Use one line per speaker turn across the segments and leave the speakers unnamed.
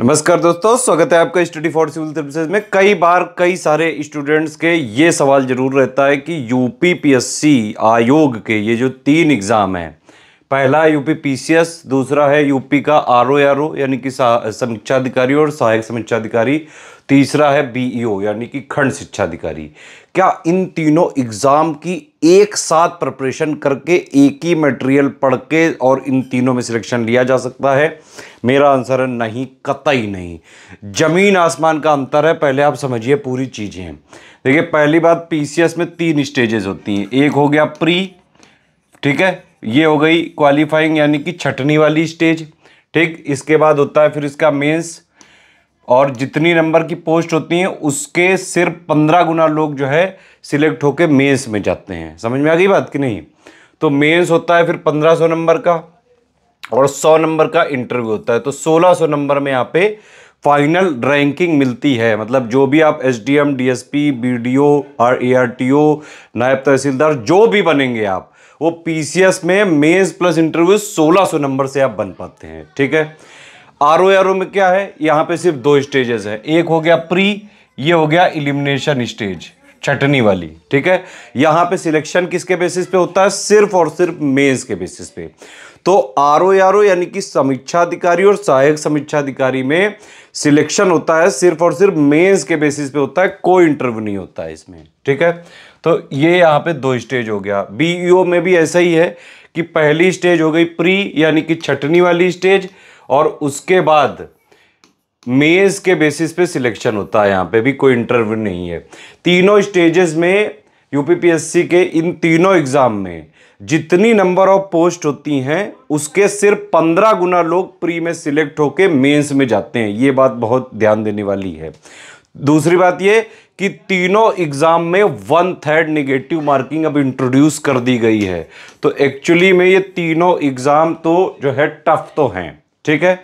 नमस्कार दोस्तों स्वागत है आपका स्टडी फॉर सिविल सर्विसेज में कई बार कई सारे स्टूडेंट्स के ये सवाल जरूर रहता है कि यूपीपीएससी आयोग के ये जो तीन एग्ज़ाम हैं पहला यूपी पीसीएस दूसरा है यूपी का आर ओ आर ओ यानी कि अधिकारी और सहायक समीक्षा अधिकारी तीसरा है बीईओ यानी कि खंड शिक्षा अधिकारी क्या इन तीनों एग्ज़ाम की एक साथ प्रिपरेशन करके एक ही मटेरियल पढ़ के और इन तीनों में सिलेक्शन लिया जा सकता है मेरा आंसर है नहीं कतई नहीं ज़मीन आसमान का अंतर है पहले आप समझिए पूरी चीज़ें देखिए पहली बात पीसीएस में तीन स्टेजेस होती हैं एक हो गया प्री ठीक है ये हो गई क्वालिफाइंग यानी कि छटनी वाली स्टेज ठीक इसके बाद होता है फिर इसका मेन्स और जितनी नंबर की पोस्ट होती हैं उसके सिर्फ पंद्रह गुना लोग जो है सिलेक्ट होकर मेंस में जाते हैं समझ में आ गई बात कि नहीं तो मेंस होता है फिर पंद्रह सौ नंबर का और सौ नंबर का इंटरव्यू होता है तो सोलह सौ नंबर में यहाँ पे फाइनल रैंकिंग मिलती है मतलब जो भी आप S D M D S P B D O और ए आर टी ओ नायब तहसीलदार जो भी बनेंगे आप वो पी सी एस में मेंस प्लस इंटरव्यू सोलह सौ नंबर से आप बन पाते हैं ठीक है आर ओ आर ओ में क्या है यहां पे सिर्फ दो स्टेजेस है एक हो गया प्री ये हो गया इलिमिनेशन स्टेज छटनी वाली ठीक है यहाँ पे सिलेक्शन किसके बेसिस पे होता है सिर्फ और सिर्फ मेंस के बेसिस पे तो आर ओ आर ओ यानी कि समीक्षा अधिकारी और सहायक समीक्षा अधिकारी में सिलेक्शन होता है सिर्फ और सिर्फ मेंस के बेसिस पे होता है कोई इंटरव्यू नहीं होता है इसमें ठीक है तो ये यहाँ पे दो स्टेज हो गया बी e में भी ऐसा ही है कि पहली स्टेज हो गई प्री यानी कि छटनी वाली स्टेज और उसके बाद मेज़ के बेसिस पे सिलेक्शन होता है यहाँ पे भी कोई इंटरव्यू नहीं है तीनों स्टेजेस में यूपीपीएससी के इन तीनों एग्ज़ाम में जितनी नंबर ऑफ पोस्ट होती हैं उसके सिर्फ पंद्रह गुना लोग प्री में सिलेक्ट होके मेंस में जाते हैं ये बात बहुत ध्यान देने वाली है दूसरी बात ये कि तीनों एग्ज़ाम में वन थर्ड नेगेटिव मार्किंग अब इंट्रोड्यूस कर दी गई है तो एक्चुअली में ये तीनों एग्ज़ाम तो जो है टफ तो हैं ठीक है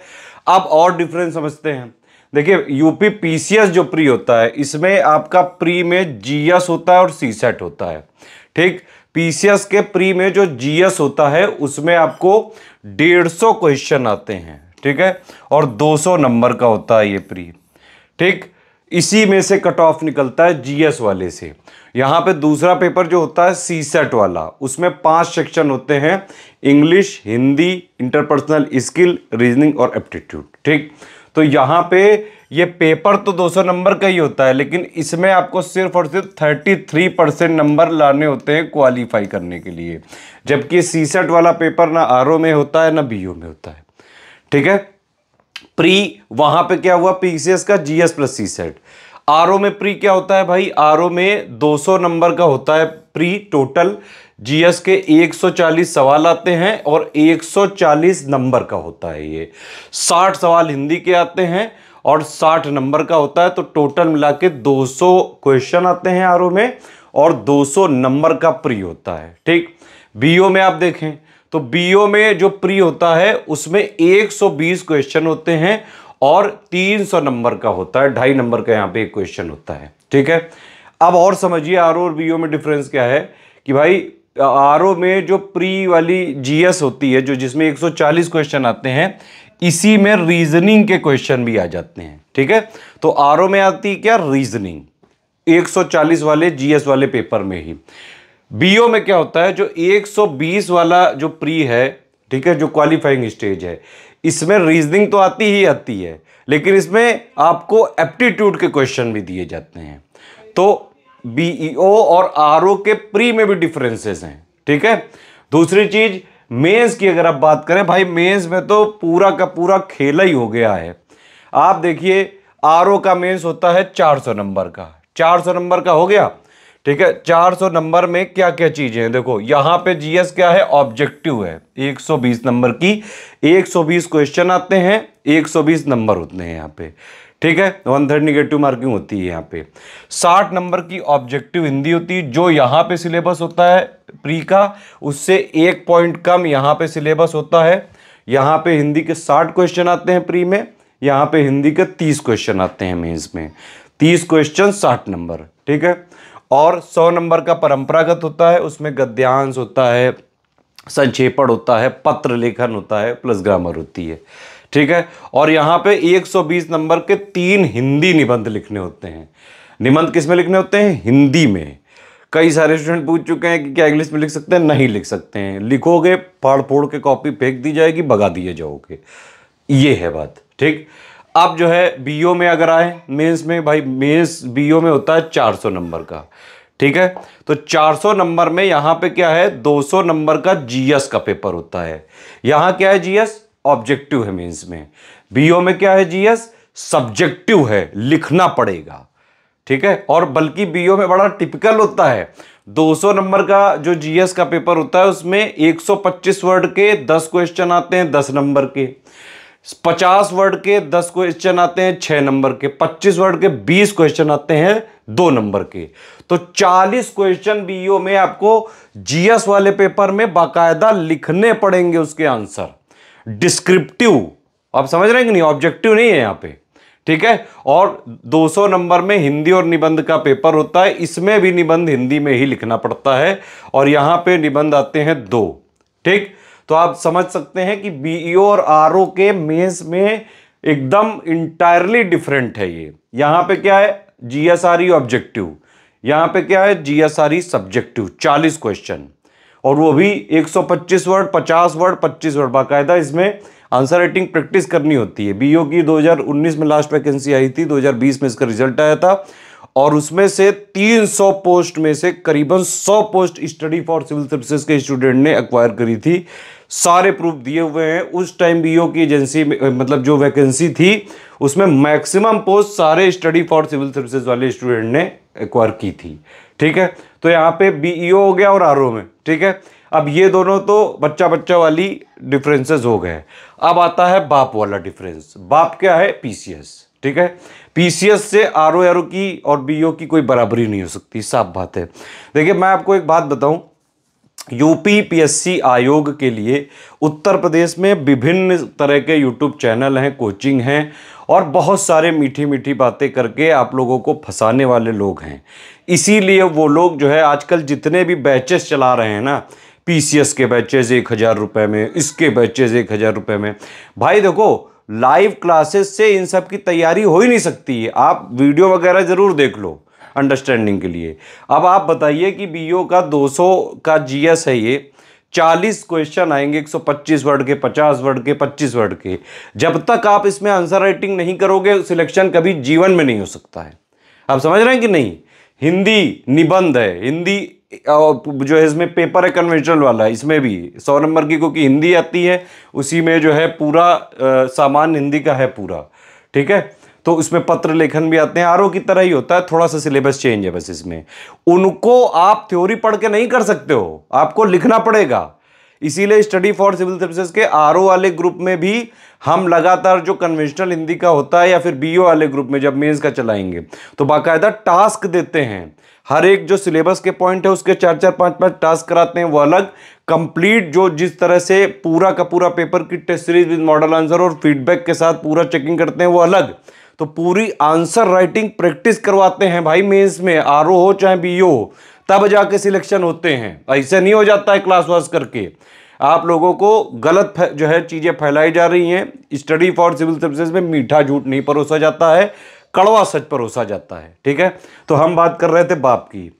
अब और डिफरेंस समझते हैं देखिए यूपी पीसीएस जो प्री होता है इसमें आपका प्री में जीएस होता है और सीसेट e होता है ठीक पीसीएस के प्री में जो जीएस होता है उसमें आपको डेढ़ सौ क्वेश्चन आते हैं ठीक है और 200 नंबर का होता है ये प्री ठीक इसी में से कट ऑफ निकलता है जीएस वाले से यहाँ पे दूसरा पेपर जो होता है सी सेट वाला उसमें पांच सेक्शन होते हैं English Hindi interpersonal skill reasoning और एप्टीट्यूड ठीक तो यहाँ पे ये पेपर तो 200 नंबर का ही होता है लेकिन इसमें आपको सिर्फ और सिर्फ 33 परसेंट नंबर लाने होते हैं क्वालिफाई करने के लिए जबकि सी सेट वाला पेपर ना आर में होता है ना बी में होता है ठीक है प्री वहां पे क्या हुआ पीसीएस का GS plus C set R में प्री क्या होता है भाई आर में 200 नंबर का होता है प्री टोटल जीएस के 140 सवाल आते हैं और 140 नंबर का होता है ये 60 सवाल हिंदी के आते हैं और 60 नंबर का होता है तो टोटल मिला के दो क्वेश्चन आते हैं आर में और 200 नंबर का प्री होता है ठीक बीओ में आप देखें तो बीओ में जो प्री होता है उसमें 120 क्वेश्चन होते हैं और 300 नंबर का होता है ढाई नंबर का यहाँ पे एक क्वेश्चन होता है ठीक है अब और समझिए आर और बी में डिफरेंस क्या है कि भाई आर में जो प्री वाली जीएस होती है जो जिसमें 140 क्वेश्चन आते हैं इसी में रीजनिंग के क्वेश्चन भी आ जाते हैं ठीक है तो आर में आती है क्या रीजनिंग 140 वाले जीएस वाले पेपर में ही बीओ में क्या होता है जो 120 वाला जो प्री है ठीक है जो क्वालिफाइंग स्टेज है इसमें रीजनिंग तो आती ही आती है लेकिन इसमें आपको एप्टीट्यूड के क्वेश्चन भी दिए जाते हैं तो बीईओ और आरओ के प्री में भी डिफरेंसेस हैं ठीक है दूसरी चीज मेंस की अगर आप बात करें भाई मेंस में तो पूरा का पूरा खेला ही हो गया है आप देखिए आर का मेन्स होता है चार नंबर का चार नंबर का हो गया ठीक है 400 नंबर में क्या क्या चीजें हैं देखो यहां पे जीएस क्या है ऑब्जेक्टिव है 120 नंबर की 120 क्वेश्चन आते हैं 120 नंबर होते हैं यहां पे ठीक है वन थर्ड निगेटिव मार्किंग होती है यहाँ पे 60 नंबर की ऑब्जेक्टिव हिंदी होती है जो यहाँ पे सिलेबस होता है प्री का उससे एक पॉइंट कम यहाँ पे सिलेबस होता है यहाँ पे हिंदी के 60 क्वेश्चन आते हैं प्री में यहाँ पे हिंदी के 30 क्वेश्चन आते हैं मेन्स में 30 क्वेश्चन 60 नंबर ठीक है और सौ नंबर का परंपरागत होता है उसमें गद्यांश होता है संक्षेपण होता है पत्र लेखन होता है प्लस ग्रामर होती है ठीक है और यहाँ पे 120 नंबर के तीन हिंदी निबंध लिखने होते हैं निबंध किस में लिखने होते हैं हिंदी में कई सारे स्टूडेंट पूछ चुके हैं कि क्या इंग्लिश में लिख सकते हैं नहीं लिख सकते हैं लिखोगे फाड़ फोड़ के कॉपी फेंक दी जाएगी भगा दिए जाओगे ये है बात ठीक आप जो है बीओ में अगर आए मेंस में भाई मेंस बीओ में होता है 400 नंबर का ठीक है तो 400 नंबर में यहाँ पे क्या है 200 नंबर का जीएस का पेपर होता है यहाँ क्या है जीएस ऑब्जेक्टिव है मेंस में बीओ में क्या है जीएस सब्जेक्टिव है लिखना पड़ेगा ठीक है और बल्कि बीओ में बड़ा टिपिकल होता है 200 नंबर का जो जीएस का पेपर होता है उसमें 125 वर्ड के 10 क्वेश्चन आते हैं 10 नंबर के पचास वर्ड के दस क्वेश्चन आते हैं छह नंबर के पच्चीस वर्ड के बीस क्वेश्चन आते हैं दो नंबर के तो चालीस क्वेश्चन बीओ में आपको जीएस वाले पेपर में बाकायदा लिखने पड़ेंगे उसके आंसर डिस्क्रिप्टिव आप समझ रहे हैं कि नहीं ऑब्जेक्टिव नहीं है यहां पे ठीक है और 200 नंबर में हिंदी और निबंध का पेपर होता है इसमें भी निबंध हिंदी में ही लिखना पड़ता है और यहां पे निबंध आते हैं दो ठीक तो आप समझ सकते हैं कि बीईओ e और आरओ के मेंस में एकदम इंटायरली डिफरेंट है ये यहाँ पे क्या है जीएसआरई ऑब्जेक्टिव e यहाँ पे क्या है जीएसआरई सब्जेक्टिव 40 क्वेश्चन और वो भी 125 वर्ड 50 वर्ड 25 वर्ड बाकायदा इसमें आंसर राइटिंग प्रैक्टिस करनी होती है बीओ e की 2019 में लास्ट वैकेंसी आई थी 2020 में इसका रिजल्ट आया था और उसमें से 300 पोस्ट में से करीबन 100 post study for civil services के स्टूडेंट ने एक्वायर करी थी सारे प्रूफ दिए हुए हैं उस टाइम बीओ की एजेंसी में मतलब जो वैकेंसी थी उसमें मैक्सिमम पोस्ट सारे स्टडी फॉर सिविल सर्विसेज वाले स्टूडेंट ने एक्वायर की थी ठीक है तो यहाँ पे बीईओ e हो गया और आर में ठीक है अब ये दोनों तो बच्चा बच्चा वाली डिफरेंसेस हो गए अब आता है बाप वाला डिफरेंस बाप क्या है पीसीएस ठीक है पीसीएस से आर ओ ओ की और बी ओ की कोई बराबरी नहीं हो सकती साफ बात है देखिए मैं आपको एक बात बताऊं यूपी पीएससी आयोग के लिए उत्तर प्रदेश में विभिन्न तरह के यूट्यूब चैनल हैं कोचिंग हैं और बहुत सारे मीठी मीठी बातें करके आप लोगों को फंसाने वाले लोग हैं इसीलिए वो लोग जो है आजकल जितने भी बैचेस चला रहे हैं ना पीसीएस के बैचेज एक हज़ार रुपये में इसके बैचेज एक हज़ार रुपये में भाई देखो लाइव क्लासेस से इन सब की तैयारी हो ही नहीं सकती है आप वीडियो वगैरह ज़रूर देख लो अंडरस्टैंडिंग के लिए अब आप बताइए कि बीओ का 200 का जीएस है ये 40 क्वेश्चन आएंगे 125 वर्ड के 50 वर्ड के 25 वर्ड के जब तक आप इसमें आंसर राइटिंग नहीं करोगे सिलेक्शन कभी जीवन में नहीं हो सकता है आप समझ रहे हैं कि नहीं हिंदी निबंध है हिंदी जो है इसमें पेपर है कन्वेंशनल वाला इसमें भी सौ नंबर की क्योंकि हिंदी आती है उसी में जो है पूरा सामान हिंदी का है पूरा ठीक है तो उसमें पत्र लेखन भी आते हैं आर की तरह ही होता है थोड़ा सा सिलेबस चेंज है बस इसमें उनको आप थ्योरी पढ़ के नहीं कर सकते हो आपको लिखना पड़ेगा इसीलिए स्टडी फॉर सिविल सर्विसेज के आर वाले ग्रुप में भी हम लगातार जो कन्वेंशनल हिंदी का होता है या फिर बीओ वाले ग्रुप में जब मेंस का चलाएंगे तो बाकायदा टास्क देते हैं हर एक जो सिलेबस के पॉइंट है उसके चार चार पांच पांच टास्क कराते हैं वो अलग कंप्लीट जो जिस तरह से पूरा का पूरा पेपर की test series with model answer और फीडबैक के साथ पूरा चेकिंग करते हैं वो अलग तो पूरी आंसर राइटिंग प्रैक्टिस करवाते हैं भाई मेंस में आर हो चाहे बी हो तब जाके सिलेक्शन होते हैं ऐसे नहीं हो जाता है क्लास वास करके आप लोगों को गलत जो है चीज़ें फैलाई जा रही हैं स्टडी फॉर सिविल सर्विसेज में मीठा झूठ नहीं परोसा जाता है कड़वा सच परोसा जाता है ठीक है तो हम बात कर रहे थे बाप की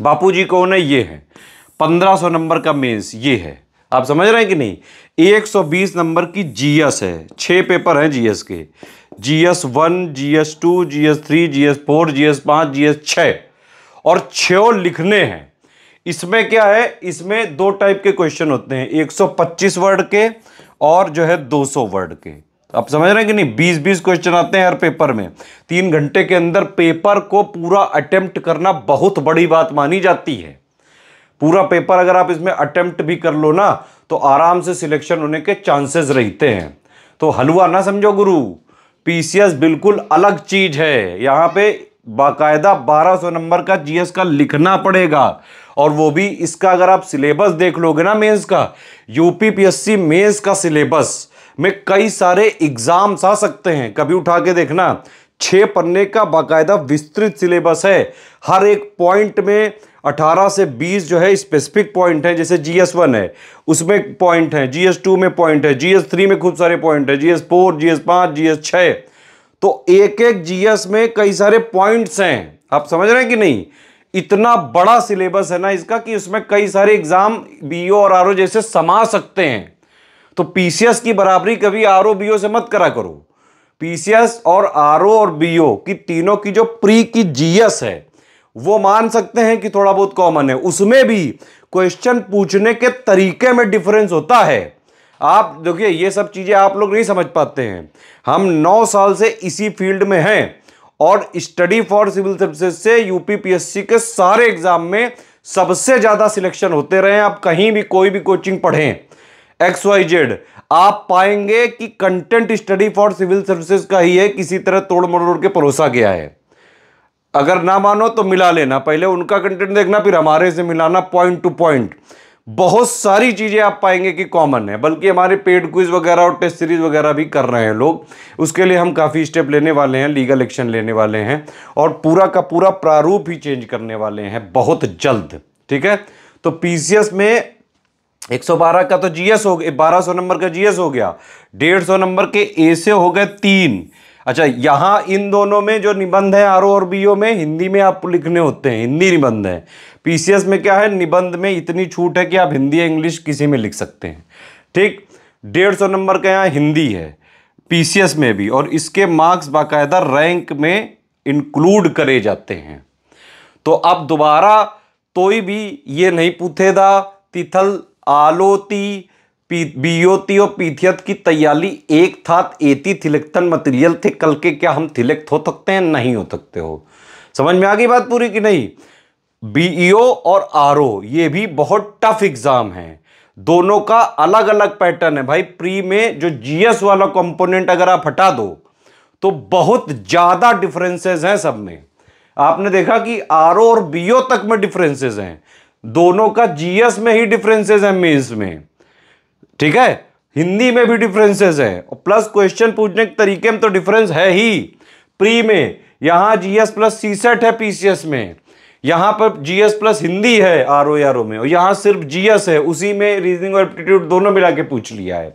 बापू जी कौन है ये है 1500 नंबर का मेंस ये है आप समझ रहे हैं कि नहीं 120 नंबर की जीएस है छः पेपर हैं जीएस के GS one GS two GS three GS four GS पाँच जीएस छः और छो लिखने हैं इसमें क्या है इसमें दो टाइप के क्वेश्चन होते हैं 125 वर्ड के और जो है 200 वर्ड के आप समझ रहे हैं कि नहीं 20-20 क्वेश्चन आते हैं हर पेपर में तीन घंटे के अंदर पेपर को पूरा अटेम्प्ट करना बहुत बड़ी बात मानी जाती है पूरा पेपर अगर आप इसमें अटेम्प्ट भी कर लो ना तो आराम से सिलेक्शन होने के चांसेस रहते हैं तो हलवा ना समझो गुरु पीसीएस बिल्कुल अलग चीज है यहाँ पे बाकायदा 1200 नंबर का जीएस का लिखना पड़ेगा और वो भी इसका अगर आप सिलेबस देख लोगे ना मेंस का यूपीपीएससी मेंस का सिलेबस में कई सारे एग्जाम्स आ सकते हैं कभी उठा के देखना छः पन्ने का बाकायदा विस्तृत सिलेबस है हर एक पॉइंट में 18 से 20 जो है स्पेसिफिक पॉइंट है जैसे जी एस वन है उसमें पॉइंट है जी एस टू में पॉइंट है जी एस थ्री में खूब सारे पॉइंट है G S four G S पाँच जी एस छः तो एक एक जीएस में कई सारे पॉइंट्स हैं आप समझ रहे हैं कि नहीं इतना बड़ा सिलेबस है ना इसका कि इसमें कई सारे एग्जाम बीओ और आरओ जैसे समा सकते हैं तो पीसीएस की बराबरी कभी आरओ बीओ से मत करा करो पीसीएस और आरओ और बीओ की तीनों की जो प्री की जीएस है वो मान सकते हैं कि थोड़ा बहुत कॉमन है उसमें भी क्वेश्चन पूछने के तरीके में डिफरेंस होता है आप देखिए ये सब चीज़ें आप लोग नहीं समझ पाते हैं हम नौ साल से इसी फील्ड में हैं और स्टडी फॉर सिविल सर्विसेज से यूपीपीएससी के सारे एग्जाम में सबसे ज़्यादा सिलेक्शन होते रहे आप कहीं भी कोई भी कोचिंग पढ़ें एक्स वाई जेड आप पाएंगे कि content study for civil services का ही है किसी तरह तोड़ मरोड़ के परोसा गया है अगर ना मानो तो मिला लेना पहले उनका कंटेंट देखना फिर हमारे से मिलाना पॉइंट टू पॉइंट बहुत सारी चीज़ें आप पाएंगे कि कॉमन है बल्कि हमारे पेड क्विज वगैरह और टेस्ट सीरीज वगैरह भी कर रहे हैं लोग उसके लिए हम काफ़ी स्टेप लेने वाले हैं लीगल एक्शन लेने वाले हैं और पूरा का पूरा प्रारूप ही चेंज करने वाले हैं बहुत जल्द ठीक है तो पीसीएस में 112 का तो जीएस हो गया 1200 नंबर का जीएस हो गया 150 नंबर के ए से हो गए तीन अच्छा यहाँ इन दोनों में जो निबंध है आर और बी में हिंदी में आप लिखने होते हैं हिंदी निबंध है पीसीएस में क्या है निबंध में इतनी छूट है कि आप हिंदी या इंग्लिश किसी में लिख सकते हैं ठीक डेढ़ सौ नंबर का यहाँ हिंदी है पीसीएस में भी और इसके मार्क्स बाकायदा रैंक में इंक्लूड करे जाते हैं तो अब दोबारा कोई भी ये नहीं पूछेगा तिथल आलोती बीओतियो पीथियत की तैयारी एक था एती थिलेक्तन मटेरियल थे कल के क्या हम थिलेक्ट हो सकते हैं नहीं हो सकते हो समझ में आ गई बात पूरी कि नहीं बीईओ और आरओ ये भी बहुत टफ एग्जाम है दोनों का अलग अलग पैटर्न है भाई प्री में जो जीएस वाला कंपोनेंट अगर आप हटा दो तो बहुत ज़्यादा डिफरेंसेस हैं सब में आपने देखा कि ओ और बीओ तक में डिफरेंसेज हैं दोनों का जीएस में ही डिफरेंसेज हैं मेन्स में ठीक है हिंदी में भी डिफरेंसेस हैं और प्लस क्वेश्चन पूछने के तरीके में तो डिफरेंस है ही प्री में यहाँ जीएस प्लस सी सेट है पीसीएस में यहाँ पर जीएस प्लस हिंदी है आर ओ आर ओ में और यहाँ सिर्फ जीएस है उसी में रीजनिंग और एप्टीट्यूड दोनों मिला के पूछ लिया है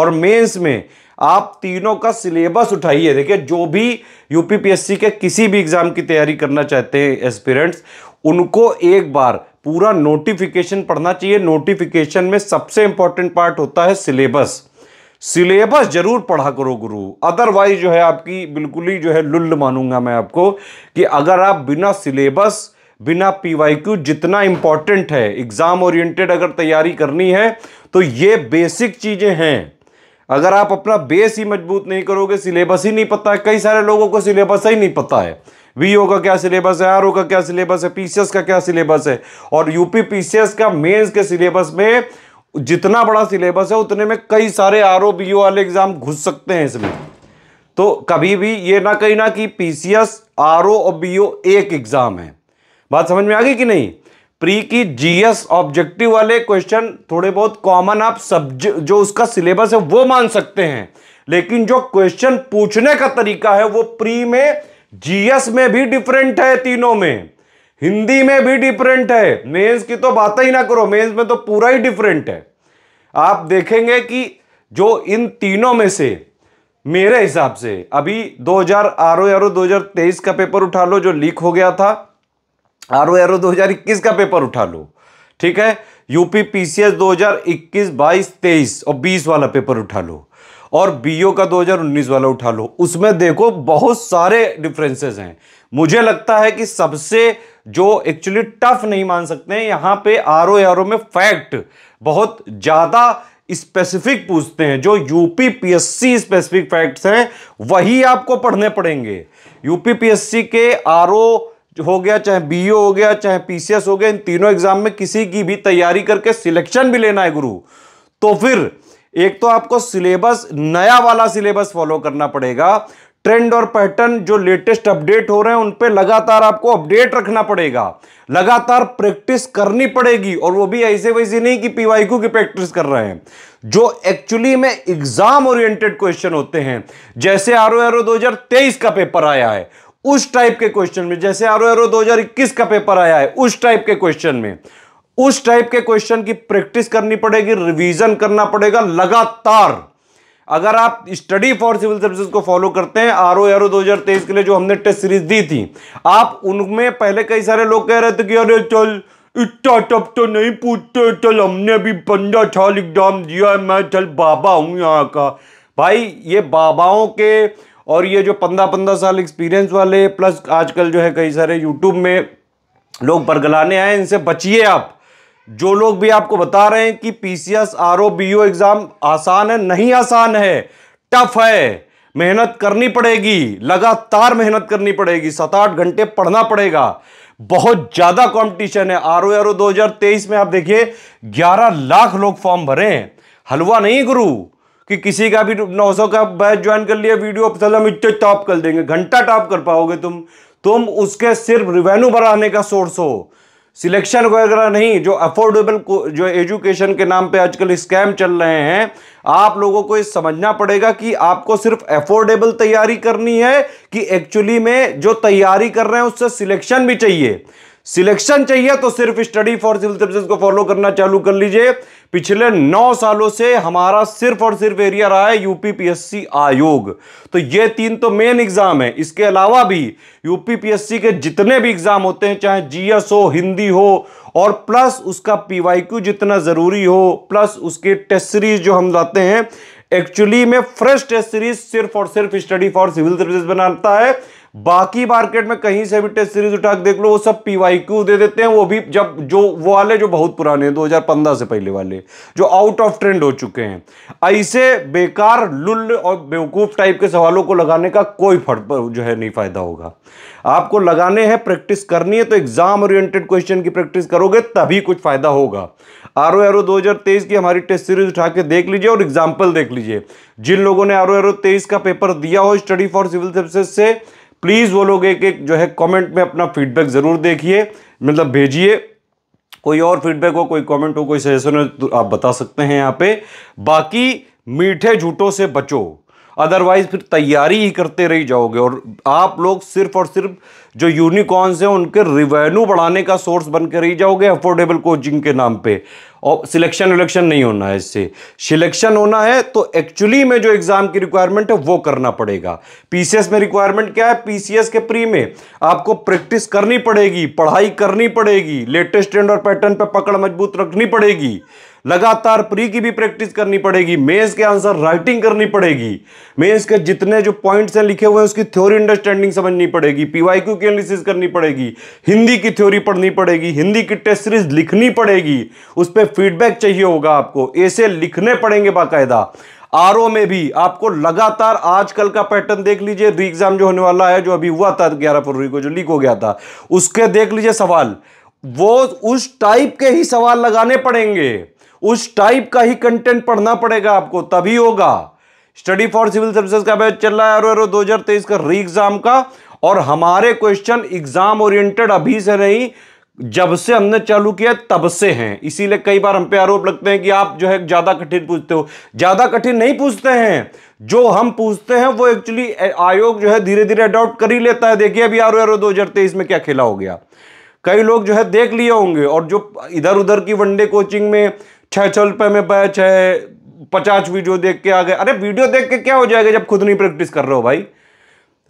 और मेंस में आप तीनों का सिलेबस उठाइए देखिए जो भी यूपीपीएससी के किसी भी एग्ज़ाम की तैयारी करना चाहते हैं एस्पिरेंट्स उनको एक बार पूरा नोटिफिकेशन पढ़ना चाहिए नोटिफिकेशन में सबसे इंपॉर्टेंट पार्ट होता है सिलेबस सिलेबस जरूर पढ़ा करो गुरु अदरवाइज जो है आपकी बिल्कुल ही जो है लुल्ल मानूंगा मैं आपको कि अगर आप बिना सिलेबस बिना पीवाईक्यू जितना इंपॉर्टेंट है एग्ज़ाम ओरिएंटेड अगर तैयारी करनी है तो ये बेसिक चीज़ें हैं अगर आप अपना बेस ही मजबूत नहीं करोगे सिलेबस ही नहीं पता है कई सारे लोगों को सिलेबस ही नहीं पता है वीओ का क्या सिलेबस है आर का क्या सिलेबस है पीसीएस का क्या सिलेबस है और यूपी पीसीएस का मेंस के सिलेबस में जितना बड़ा सिलेबस है उतने में कई सारे आर ओ बी ओ वाले एग्जाम घुस सकते हैं इसमें तो कभी भी ये ना कहीं ना कि पीसीएस ओ और बी एक एग्जाम है बात समझ में आ गई कि नहीं प्री की जीएस ऑब्जेक्टिव वाले क्वेश्चन थोड़े बहुत कॉमन आप सब्जेक्ट जो उसका सिलेबस है वो मान सकते हैं लेकिन जो क्वेश्चन पूछने का तरीका है वो प्री में जीएस में भी डिफरेंट है तीनों में हिंदी में भी डिफरेंट है मेंस की तो बात ही ना करो मेंस में तो पूरा ही डिफरेंट है आप देखेंगे कि जो इन तीनों में से मेरे हिसाब से अभी 2000 आर ओ दो हजार तेईस का पेपर उठा लो जो लीक हो गया था आर ओ दो हजार इक्कीस का पेपर उठा लो ठीक है यूपी पीसीएस 2021 22 23 और 20 वाला पेपर उठा लो और बीओ का 2019 वाला उठा लो उसमें देखो बहुत सारे डिफरेंसेस हैं मुझे लगता है कि सबसे जो एक्चुअली टफ नहीं मान सकते हैं यहाँ पे आर ओ में फैक्ट बहुत ज़्यादा स्पेसिफिक पूछते हैं जो यूपी पीएससी स्पेसिफिक फैक्ट्स हैं वही आपको पढ़ने पड़ेंगे यूपी पीएससी के आर हो गया चाहे बीओ हो गया चाहे पीसीएस हो गया इन तीनों एग्जाम में किसी की भी तैयारी करके सिलेक्शन भी लेना है गुरु तो फिर एक तो आपको सिलेबस नया वाला सिलेबस फॉलो करना पड़ेगा ट्रेंड और पैटर्न जो लेटेस्ट अपडेट हो रहे हैं उन पे लगातार आपको अपडेट रखना पड़ेगा लगातार प्रैक्टिस करनी पड़ेगी और वो भी ऐसे वैसे नहीं कि पीवाई की प्रैक्टिस कर रहे हैं जो एक्चुअली में एग्जाम ओरिएंटेड क्वेश्चन होते हैं जैसे आर ओ दो हजार तेईस का पेपर आया है उस टाइप के क्वेश्चन में जैसे आर ओ दो हजार इक्कीस का पेपर आया है उस टाइप के क्वेश्चन में उस टाइप के क्वेश्चन की प्रैक्टिस करनी पड़ेगी रिवीजन करना पड़ेगा लगातार अगर आप स्टडी फॉर सिविल सर्विसेज को फॉलो करते हैं आर ओ आर ओ दो के लिए जो हमने टेस्ट सीरीज दी थी आप उनमें पहले कई सारे लोग कह रहे थे कि अरे चल इतना टप तो नहीं पूछते चल हमने भी पंद्रह छाल एग्जाम दिया है मैं चल बाबा हूँ यहाँ का भाई ये बाबाओं के और ये जो पंद्रह पंद्रह साल एक्सपीरियंस वाले प्लस आजकल जो है कई सारे यूट्यूब में लोग बरगलाने आए इनसे बचिए आप जो लोग भी आपको बता रहे हैं कि पीसीएस आर बीओ एग्जाम आसान है नहीं आसान है टफ है मेहनत करनी पड़ेगी लगातार मेहनत करनी पड़ेगी सात आठ घंटे पढ़ना पड़ेगा बहुत ज्यादा कंपटीशन है आर ओ आर ओ में आप देखिए 11 लाख लोग फॉर्म भरे हैं हलवा नहीं गुरु कि किसी का भी 900 का बैच ज्वाइन कर लिया वीडियो चलो इच्छे टॉप कर देंगे घंटा टॉप कर पाओगे तुम तुम उसके सिर्फ रिवेन्यू बढ़ाने का सोर्स हो सिलेक्शन वगैरह नहीं जो अफोर्डेबल जो एजुकेशन के नाम पे आजकल स्कैम चल रहे हैं आप लोगों को ये समझना पड़ेगा कि आपको सिर्फ अफोर्डेबल तैयारी करनी है कि एक्चुअली में जो तैयारी कर रहे हैं उससे सिलेक्शन भी चाहिए सिलेक्शन चाहिए तो सिर्फ स्टडी फॉर सिविल सर्विसेज को फॉलो करना चालू कर लीजिए पिछले नौ सालों से हमारा सिर्फ और सिर्फ एरिया रहा है यूपीपीएससी आयोग तो ये तीन तो मेन एग्जाम है इसके अलावा भी यूपीपीएससी के जितने भी एग्जाम होते हैं चाहे जीएस हो हिंदी हो और प्लस उसका पीवाईक्यू जितना जरूरी हो प्लस उसके टेस्ट सीरीज जो हम लाते हैं एक्चुअली में फ्रेश टेस्ट सीरीज सिर्फ और सिर्फ स्टडी फॉर सिविल सर्विसेज बनाता है बाकी मार्केट में कहीं से भी टेस्ट सीरीज उठा देख लो वो सब पीवाईक्यू दे देते हैं वो भी जब जो वो वाले जो बहुत पुराने हैं 2015 से पहले वाले जो आउट ऑफ ट्रेंड हो चुके हैं ऐसे बेकार लुल और बेवकूफ़ टाइप के सवालों को लगाने का कोई फर्क जो है नहीं फ़ायदा होगा आपको लगाने हैं प्रैक्टिस करनी है तो एग्जाम ओरिएंटेड क्वेश्चन की प्रैक्टिस करोगे तभी कुछ फ़ायदा होगा आर ओ एरो ओ दो की हमारी टेस्ट सीरीज उठा के देख लीजिए और एग्जाम्पल देख लीजिए जिन लोगों ने आर ओ ओ तेईस का पेपर दिया हो स्टडी फॉर सिविल सर्विसेज से प्लीज़ वो लोग एक एक जो है कमेंट में अपना फीडबैक ज़रूर देखिए मतलब भेजिए कोई और फीडबैक हो कोई कमेंट हो कोई सजेशन हो तो आप बता सकते हैं यहाँ पे बाकी मीठे झूठों से बचो अदरवाइज फिर तैयारी ही करते रह जाओगे और आप लोग सिर्फ और सिर्फ जो यूनिकॉर्न्स हैं उनके रिवेन्यू बढ़ाने का सोर्स बन के रह जाओगे अफोर्डेबल कोचिंग के नाम पे और सिलेक्शन विलेक्शन नहीं होना है इससे सिलेक्शन होना है तो एक्चुअली में जो एग्ज़ाम की रिक्वायरमेंट है वो करना पड़ेगा पीसीएस में रिक्वायरमेंट क्या है पीसीएस के प्री में आपको प्रैक्टिस करनी पड़ेगी पढ़ाई करनी पड़ेगी लेटेस्ट ट्रेंड और पैटर्न पर पकड़ मजबूत रखनी पड़ेगी लगातार प्री की भी प्रैक्टिस करनी पड़ेगी मेंस के आंसर राइटिंग करनी पड़ेगी मेंस के जितने जो पॉइंट्स हैं लिखे हुए हैं उसकी थ्योरी अंडरस्टैंडिंग समझनी पड़ेगी पीवाईक्यू की एनालिसिस करनी पड़ेगी हिंदी की थ्योरी पढ़नी पड़ेगी हिंदी की टेस्ट सीरीज लिखनी पड़ेगी उस पर फीडबैक चाहिए होगा आपको ऐसे लिखने पड़ेंगे बाकायदा आर में भी आपको लगातार आजकल का पैटर्न देख लीजिए री एग्जाम जो होने वाला है जो अभी हुआ था ग्यारह फरवरी को जो लीक हो गया था उसके देख लीजिए सवाल वो उस टाइप के ही सवाल लगाने पड़ेंगे उस टाइप का ही कंटेंट पढ़ना पड़ेगा आपको तभी होगा स्टडी फॉर सिविल सर्विसेज का बैच चल रहा है दो हजार तेईस का री एग्जाम का और हमारे क्वेश्चन एग्जाम ओरिएंटेड अभी से नहीं जब से हमने चालू किया तब से हैं इसीलिए कई बार हम पे आरोप लगते हैं कि आप जो है ज़्यादा कठिन पूछते हो ज़्यादा कठिन नहीं पूछते हैं जो हम पूछते हैं वो एक्चुअली आयोग जो है धीरे धीरे अडॉप्ट कर ही लेता है देखिए अभी आर ओ दो में क्या खेला हो गया कई लोग जो है देख लिए होंगे और जो इधर उधर की वनडे कोचिंग में छः सौ रुपये में छः पचास वीडियो देख के आ गए अरे वीडियो देख के क्या हो जाएगा जब खुद नहीं प्रैक्टिस कर रहे हो भाई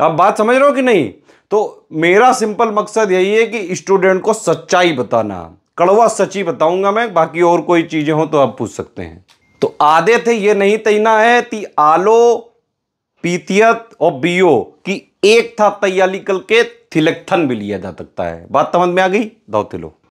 आप बात समझ रहे हो कि नहीं तो मेरा सिंपल मकसद यही है कि स्टूडेंट को सच्चाई बताना कड़वा सच्ची बताऊंगा मैं बाकी और कोई चीज़ें हो तो आप पूछ सकते हैं तो आधे थे ये नहीं तैना है कि आलो पीतियत और बीओ की एक था तैयारी कल के थिलकथन भी लिया जा सकता है बात समझ में आ गई दो तिलो